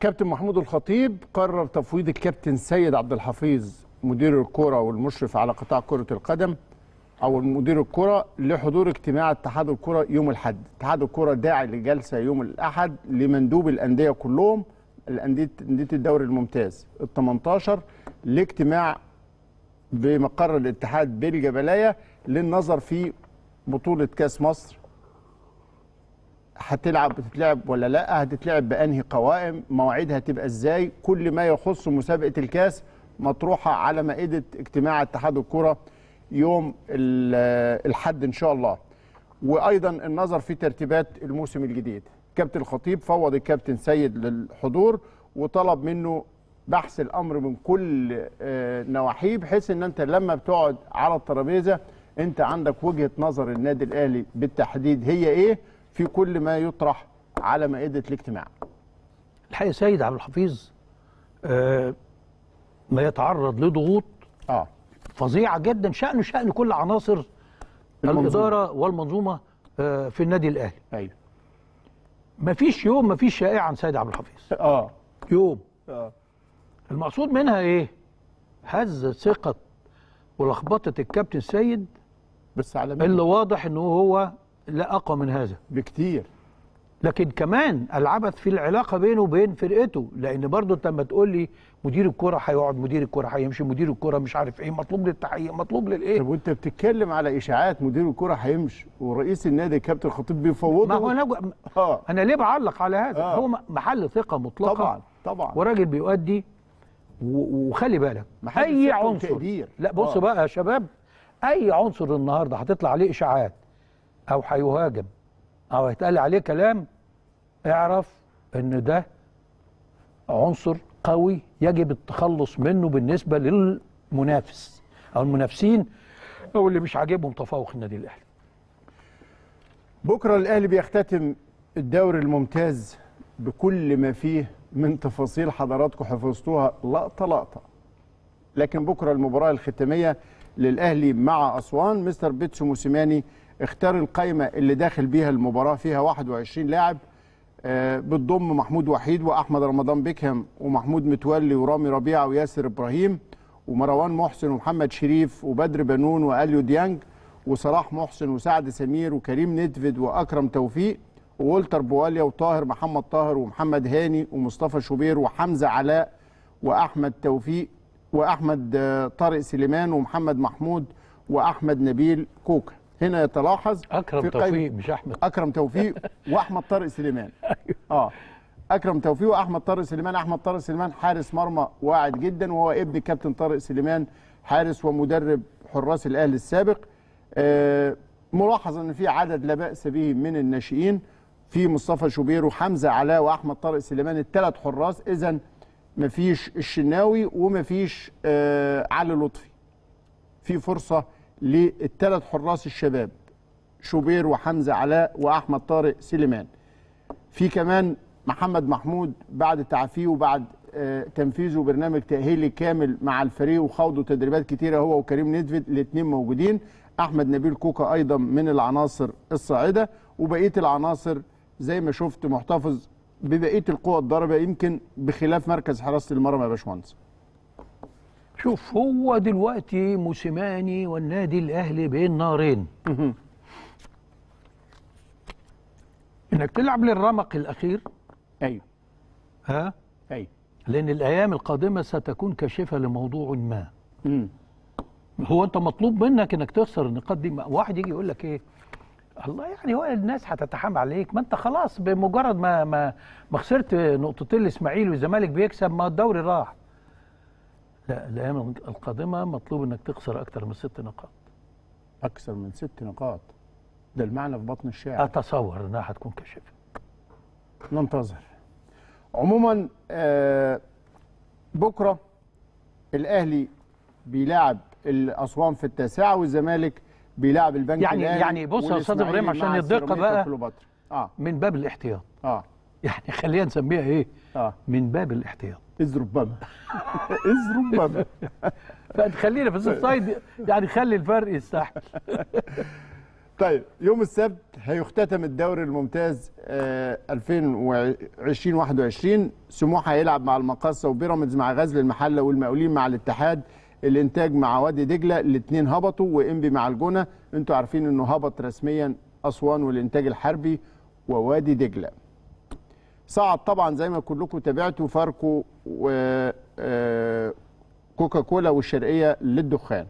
كابتن محمود الخطيب قرر تفويض الكابتن سيد عبد الحفيظ مدير الكرة والمشرف على قطاع كرة القدم أو مدير الكرة لحضور اجتماع اتحاد الكرة يوم الأحد، اتحاد الكرة داعي لجلسة يوم الأحد لمندوب الأندية كلهم الأندية أندية الدوري الممتاز ال 18 لاجتماع بمقر الاتحاد بالجبلاية للنظر في بطولة كأس مصر هتلعب بتتلعب ولا لا هتتلعب بانهي قوائم مواعيدها تبقى ازاي كل ما يخص مسابقه الكاس مطروحه على مائده اجتماع اتحاد الكره يوم الحد ان شاء الله وايضا النظر في ترتيبات الموسم الجديد كابتن الخطيب فوض الكابتن سيد للحضور وطلب منه بحث الامر من كل آه، نواحيه بحيث ان انت لما بتقعد على الترابيزه انت عندك وجهه نظر النادي الاهلي بالتحديد هي ايه في كل ما يطرح على مائدة الاجتماع الحقيقة سيد عبد الحفيظ آه ما يتعرض لضغوط آه. فظيعة جدا شأنه شأن كل عناصر المنظومة. الإدارة والمنظومة آه في النادي الأهلي أيوه ما فيش يوم ما فيش شائعة عن سيد عبد الحفيظ آه يوم آه. المقصود منها إيه هز ثقة ولخبطة الكابتن سيد بس على اللي واضح إنه هو لا أقوى من هذا بكتير لكن كمان العبث في العلاقة بينه وبين فرقته لأن برضه أنت لما تقول لي مدير الكرة هيقعد مدير الكرة هيمشي مدير الكرة مش عارف إيه مطلوب للتحقيق مطلوب للإيه طب وأنت بتتكلم على إشاعات مدير الكرة هيمشي ورئيس النادي كابتن الخطيب بيفوضه ما هو أنا آه. أنا ليه بعلق على هذا آه. هو محل ثقة مطلقة طبعا طبعا وراجل بيؤدي وخلي بالك أي عنصر تقدير. لا بص آه. بقى يا شباب أي عنصر النهارده هتطلع عليه إشاعات أو هيهاجم أو هيتقال عليه كلام اعرف إن ده عنصر قوي يجب التخلص منه بالنسبة للمنافس أو المنافسين أو اللي مش عاجبهم تفوق النادي الأهلي بكرة الأهلي بيختتم الدوري الممتاز بكل ما فيه من تفاصيل حضراتكم حفظتوها لقطة لقطة لكن بكرة المباراة الختامية للأهلي مع أسوان مستر بيتسو موسيماني اختار القائمه اللي داخل بيها المباراه فيها 21 لاعب آه، بتضم محمود وحيد واحمد رمضان بيكهام ومحمود متولي ورامي ربيعه وياسر ابراهيم ومروان محسن ومحمد شريف وبدر بنون واليو ديانج وصلاح محسن وسعد سمير وكريم ندفد واكرم توفيق وولتر بواليا وطاهر محمد طاهر ومحمد هاني ومصطفى شوبير وحمزه علاء واحمد توفيق واحمد آه، طارق سليمان ومحمد محمود واحمد نبيل كوكا هنا يتلاحظ اكرم توفيق مش احمد اكرم توفيق واحمد طارق سليمان أيوه. اه اكرم توفيق واحمد طارق سليمان احمد طارق سليمان حارس مرمى واعد جدا وهو ابن كابتن طارق سليمان حارس ومدرب حراس الاهلي السابق آه ملاحظ ان في عدد لا باس به من الناشئين في مصطفى شوبير وحمزه علاء واحمد طارق سليمان الثلاث حراس اذا مفيش الشناوي ومفيش آه علي لطفي في فرصه للثلاث حراس الشباب شوبير وحمزه علاء واحمد طارق سليمان في كمان محمد محمود بعد تعافيه وبعد آه، تنفيذه برنامج تاهيلي كامل مع الفريق وخوضه تدريبات كتيره هو وكريم ندفد الاثنين موجودين احمد نبيل كوكا ايضا من العناصر الصاعده وبقيه العناصر زي ما شفت محتفظ ببقيه القوى الضربه يمكن بخلاف مركز حراسه المرمى يا باشمهندس شوف هو دلوقتي موسيماني والنادي الاهلي بين نارين انك تلعب للرمق الاخير ايوه ها ايوه لان الايام القادمه ستكون كاشفه لموضوع ما مم. هو انت مطلوب منك انك تخسر النقاط دي واحد يجي يقول لك ايه الله يعني هو الناس هتتحامل عليك ما انت خلاص بمجرد ما ما ما خسرت نقطتين الاسماعيلي والزمالك بيكسب ما الدوري راح لا الايام القادمه مطلوب انك تخسر اكثر من ست نقاط اكثر من ست نقاط ده المعنى في بطن الشاعر اتصور انها هتكون كشف ننتظر عموما آه بكره الاهلي بيلاعب الاسوان في التاسعه والزمالك بيلاعب البنك يعني الاهلي يعني بص يا استاذ ابراهيم عشان الدقه بقى آه. من باب الاحتياط اه يعني خلينا نسميها ايه آه. من باب الاحتياط اذ ربما اذ ربما فتخلينا في السبسايد يعني خلي الفرق يستحمل طيب يوم السبت هيختتم الدوري الممتاز 2020 آه، 21 سموحه هيلعب مع المقاصه وبيراميدز مع غزل المحله والمقاولين مع الاتحاد الانتاج مع وادي دجله الاثنين هبطوا وانبي مع الجونه انتوا عارفين انه هبط رسميا اسوان والانتاج الحربي ووادي دجله صعد طبعا زي ما كلكم تابعتوا فاركو وكوكا آه، كولا والشرقيه للدخان